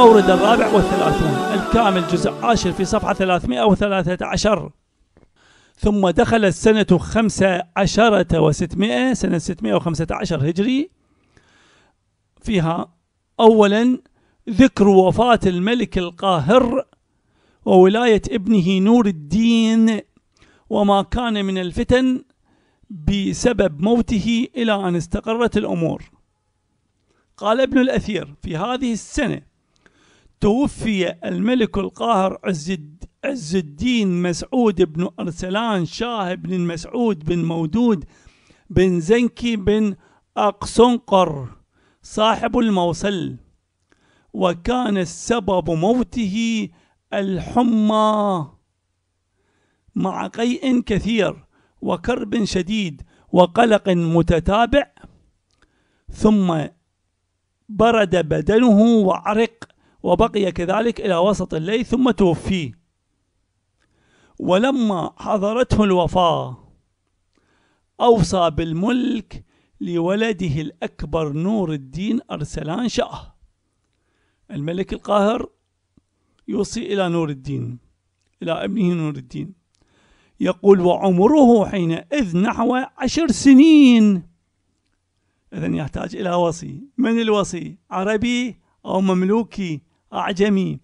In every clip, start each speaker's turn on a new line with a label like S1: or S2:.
S1: المورد الرابع والثلاثون الكامل جزء عاشر في صفحة 313 ثم دخل السنة خمسة عشرة وستمائة سنة ستمائة وخمسة عشر هجري فيها أولا ذكر وفاة الملك القاهر وولاية ابنه نور الدين وما كان من الفتن بسبب موته إلى أن استقرت الأمور قال ابن الأثير في هذه السنة توفي الملك القاهر عز عز الدين مسعود بن أرسلان شاه بن مسعود بن مودود بن زنكي بن أقسنقر صاحب الموصل وكان السبب موته الحمى مع قيء كثير وكرب شديد وقلق متتابع ثم برد بدنه وعرق وبقي كذلك إلى وسط الليل ثم توفي ولما حضرته الوفاة أوصى بالملك لولده الأكبر نور الدين أرسلان شاه الملك القاهر يوصي إلى نور الدين إلى ابنه نور الدين يقول وعمره حينئذ نحو عشر سنين إذا يحتاج إلى وصي من الوصي عربي أو مملوكي أعجمي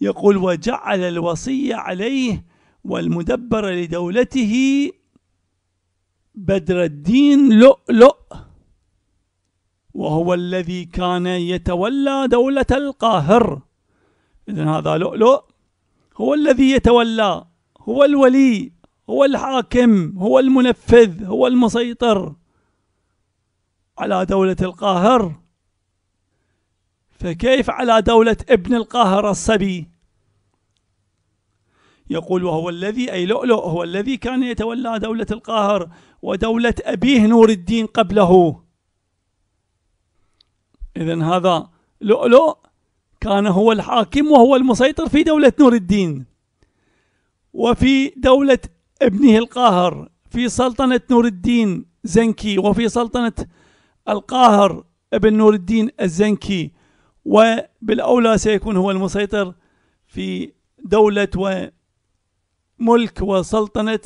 S1: يقول وجعل الوصي عليه والمدبر لدولته بدر الدين لؤلؤ وهو الذي كان يتولى دولة القاهر إذن هذا لؤلؤ هو الذي يتولى هو الولي هو الحاكم هو المنفذ هو المسيطر على دولة القاهر فكيف على دولة ابن القاهرة الصبي يقول وهو الذي أي لؤلؤ هو الذي كان يتولى دولة القاهر ودولة أبيه نور الدين قبله إذا هذا لؤلؤ كان هو الحاكم وهو المسيطر في دولة نور الدين وفي دولة ابنه القاهر في سلطنة نور الدين زنكي وفي سلطنة القاهر ابن نور الدين الزنكي وبالأولى سيكون هو المسيطر في دولة وملك وسلطنة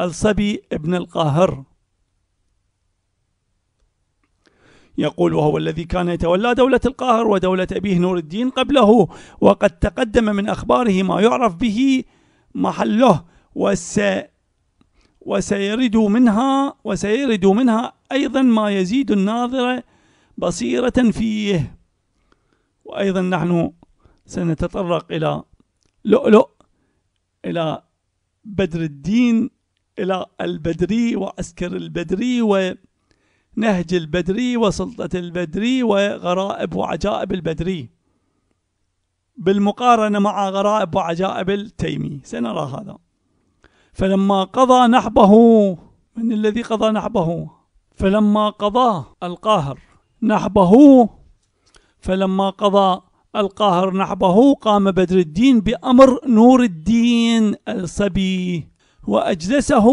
S1: الصبي ابن القاهر يقول وهو الذي كان يتولى دولة القاهر ودولة أبيه نور الدين قبله وقد تقدم من أخباره ما يعرف به محله وس وسيرد منها وسيرد منها أيضا ما يزيد الناظر بصيرة فيه وأيضا نحن سنتطرق إلى لؤلؤ إلى بدر الدين إلى البدري وعسكر البدري ونهج البدري وسلطة البدري وغرائب وعجائب البدري بالمقارنة مع غرائب وعجائب التيمي سنرى هذا فلما قضى نحبه من الذي قضى نحبه فلما قضى القاهر نحبه فلما قضى القاهر نحبه قام بدر الدين بأمر نور الدين الصبي وأجلسه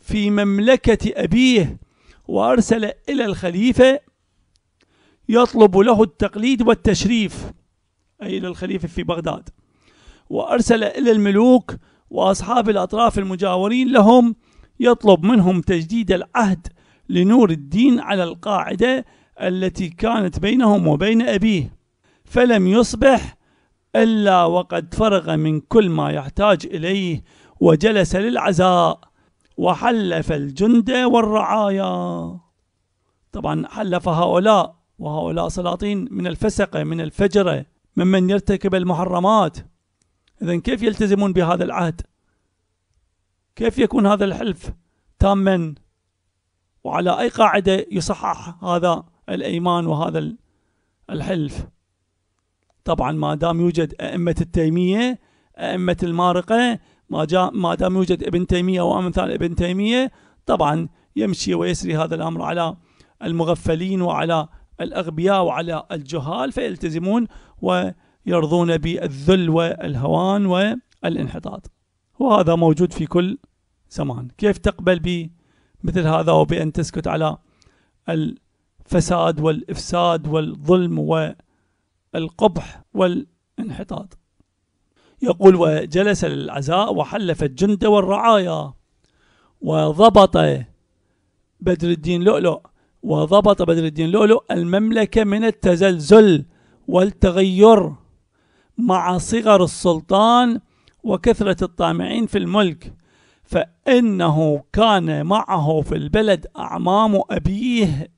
S1: في مملكة أبيه وأرسل إلى الخليفة يطلب له التقليد والتشريف أي إلى الخليفة في بغداد وأرسل إلى الملوك وأصحاب الأطراف المجاورين لهم يطلب منهم تجديد العهد لنور الدين على القاعدة التي كانت بينهم وبين أبيه فلم يصبح إلا وقد فرغ من كل ما يحتاج إليه وجلس للعزاء وحلف الجند والرعايا طبعا حلف هؤلاء وهؤلاء سلاطين من الفسقة من الفجرة ممن يرتكب المحرمات إذا كيف يلتزمون بهذا العهد كيف يكون هذا الحلف تاما وعلى أي قاعدة يصحح هذا الأيمان وهذا الحلف طبعا ما دام يوجد أئمة التيمية أئمة المارقة ما, جاء ما دام يوجد ابن تيمية وأمثال ابن تيمية طبعا يمشي ويسري هذا الأمر على المغفلين وعلى الأغبياء وعلى الجهال فيلتزمون ويرضون بالذل والهوان والانحطاط وهذا موجود في كل زمان كيف تقبل بمثل هذا وبأن تسكت على الفساد والإفساد والظلم والقبح والانحطاط يقول وجلس للعزاء وحلف الجند والرعايا وضبط بدر الدين لؤلؤ وضبط بدر الدين لؤلؤ المملكة من التزلزل والتغير مع صغر السلطان وكثرة الطامعين في الملك فإنه كان معه في البلد أعمام أبيه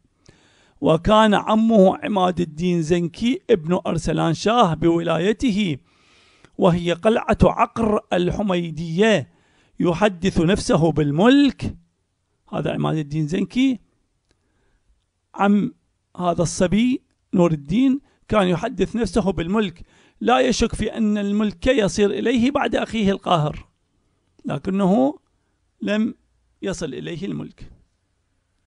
S1: وكان عمه عماد الدين زنكي ابن أرسلان شاه بولايته وهي قلعة عقر الحميدية يحدث نفسه بالملك هذا عماد الدين زنكي عم هذا الصبي نور الدين كان يحدث نفسه بالملك لا يشك في أن الملك يصير إليه بعد أخيه القاهر لكنه لم يصل إليه الملك